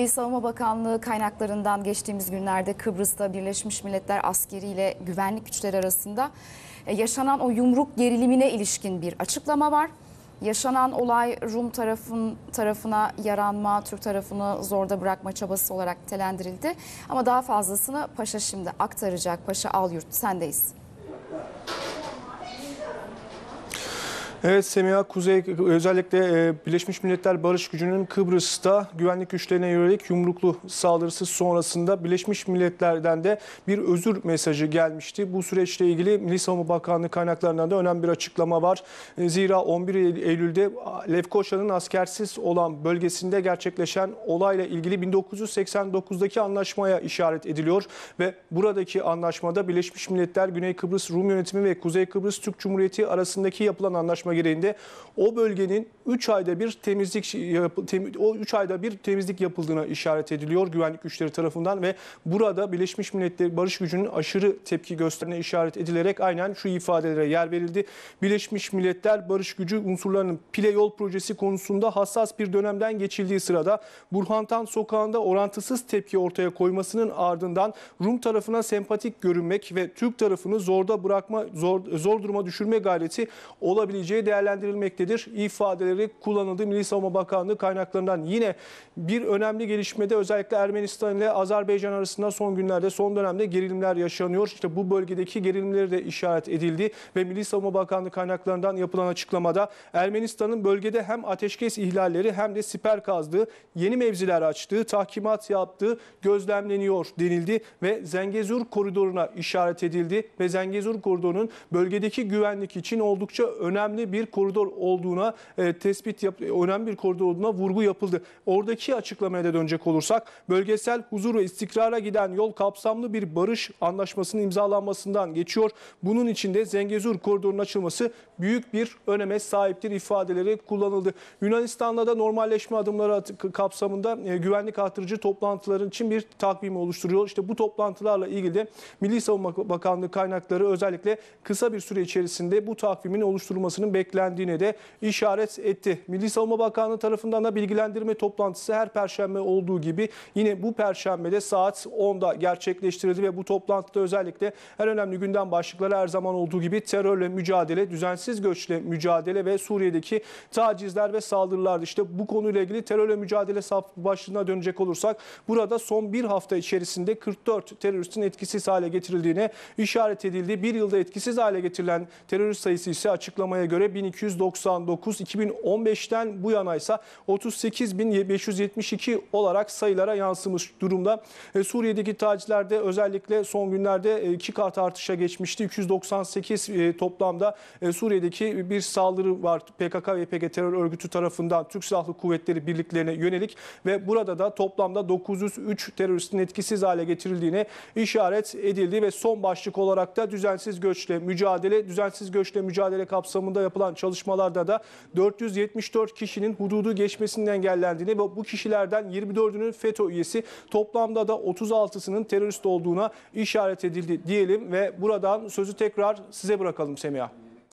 Milli Savunma Bakanlığı kaynaklarından geçtiğimiz günlerde Kıbrıs'ta Birleşmiş Milletler askeri ile güvenlik güçleri arasında e, yaşanan o yumruk gerilimine ilişkin bir açıklama var. Yaşanan olay Rum tarafın tarafına yaranma, Türk tarafını zorda bırakma çabası olarak telendirildi. Ama daha fazlasını Paşa şimdi aktaracak. Paşa Alyurt sendeyiz. Evet Semiha Kuzey özellikle e, Birleşmiş Milletler Barış Gücü'nün Kıbrıs'ta güvenlik güçlerine yönelik yumruklu saldırısı sonrasında Birleşmiş Milletler'den de bir özür mesajı gelmişti. Bu süreçle ilgili Milli Savunma Bakanlığı kaynaklarından da önemli bir açıklama var. E, zira 11 Eylül'de Lefkoşa'nın askersiz olan bölgesinde gerçekleşen olayla ilgili 1989'daki anlaşmaya işaret ediliyor ve buradaki anlaşmada Birleşmiş Milletler Güney Kıbrıs Rum Yönetimi ve Kuzey Kıbrıs Türk Cumhuriyeti arasındaki yapılan anlaşma anlaşma gereğinde o bölgenin 3 ayda bir temizlik o 3 ayda bir temizlik yapıldığına işaret ediliyor güvenlik güçleri tarafından ve burada Birleşmiş Milletler Barış Gücü'nün aşırı tepki gösterine işaret edilerek aynen şu ifadelere yer verildi. Birleşmiş Milletler Barış Gücü unsurlarının Pile Yol Projesi konusunda hassas bir dönemden geçildiği sırada Burhantan Sokağı'nda orantısız tepki ortaya koymasının ardından Rum tarafına sempatik görünmek ve Türk tarafını zorda bırakma zor, zor duruma düşürme gayreti olabileceği göre değerlendirilmektedir. İfadeleri kullanıldı. Milli Savunma Bakanlığı kaynaklarından yine bir önemli gelişmede özellikle Ermenistan ile Azerbaycan arasında son günlerde son dönemde gerilimler yaşanıyor. İşte bu bölgedeki gerilimleri de işaret edildi ve Milli Savunma Bakanlığı kaynaklarından yapılan açıklamada Ermenistan'ın bölgede hem ateşkes ihlalleri hem de siper kazdığı, yeni mevziler açtığı, tahkimat yaptığı gözlemleniyor denildi ve Zengezur koridoruna işaret edildi ve Zengezur koridorunun bölgedeki güvenlik için oldukça önemli bir koridor olduğuna e, tespit yap, önemli bir koridor olduğuna vurgu yapıldı. Oradaki açıklamaya da dönecek olursak bölgesel huzur ve istikrara giden yol kapsamlı bir barış anlaşmasının imzalanmasından geçiyor. Bunun içinde de Zengezur koridorunun açılması büyük bir öneme sahiptir ifadeleri kullanıldı. Yunanistan'la da normalleşme adımları kapsamında e, güvenlik artırıcı toplantıların için bir takvimi oluşturuyor. İşte bu toplantılarla ilgili de Milli Savunma Bakanlığı kaynakları özellikle kısa bir süre içerisinde bu takvimin oluşturulmasının beklendiğine de işaret etti. Milli Savunma Bakanlığı tarafından da bilgilendirme toplantısı her perşembe olduğu gibi yine bu perşembede saat 10'da gerçekleştirildi ve bu toplantıda özellikle en önemli gündem başlıkları her zaman olduğu gibi terörle mücadele, düzensiz göçle mücadele ve Suriye'deki tacizler ve saldırılardı. İşte bu konuyla ilgili terörle mücadele başlığına dönecek olursak burada son bir hafta içerisinde 44 teröristin etkisiz hale getirildiğine işaret edildi. Bir yılda etkisiz hale getirilen terörist sayısı ise açıklamaya göre göre 1299, 2015'ten bu yana ise 38.572 olarak sayılara yansımış durumda. E, Suriye'deki tacilerde özellikle son günlerde e, iki kat artışa geçmişti. 298 e, toplamda e, Suriye'deki bir saldırı var PKK ve YPG terör örgütü tarafından Türk Silahlı Kuvvetleri birliklerine yönelik ve burada da toplamda 903 teröristin etkisiz hale getirildiğine işaret edildi ve son başlık olarak da düzensiz göçle mücadele, düzensiz göçle mücadele kapsamında yapılan yapılan çalışmalarda da 474 kişinin hududu geçmesinin engellendiğini ve bu kişilerden 24'ünün FETÖ üyesi toplamda da 36'sının terörist olduğuna işaret edildi diyelim ve buradan sözü tekrar size bırakalım Semiha.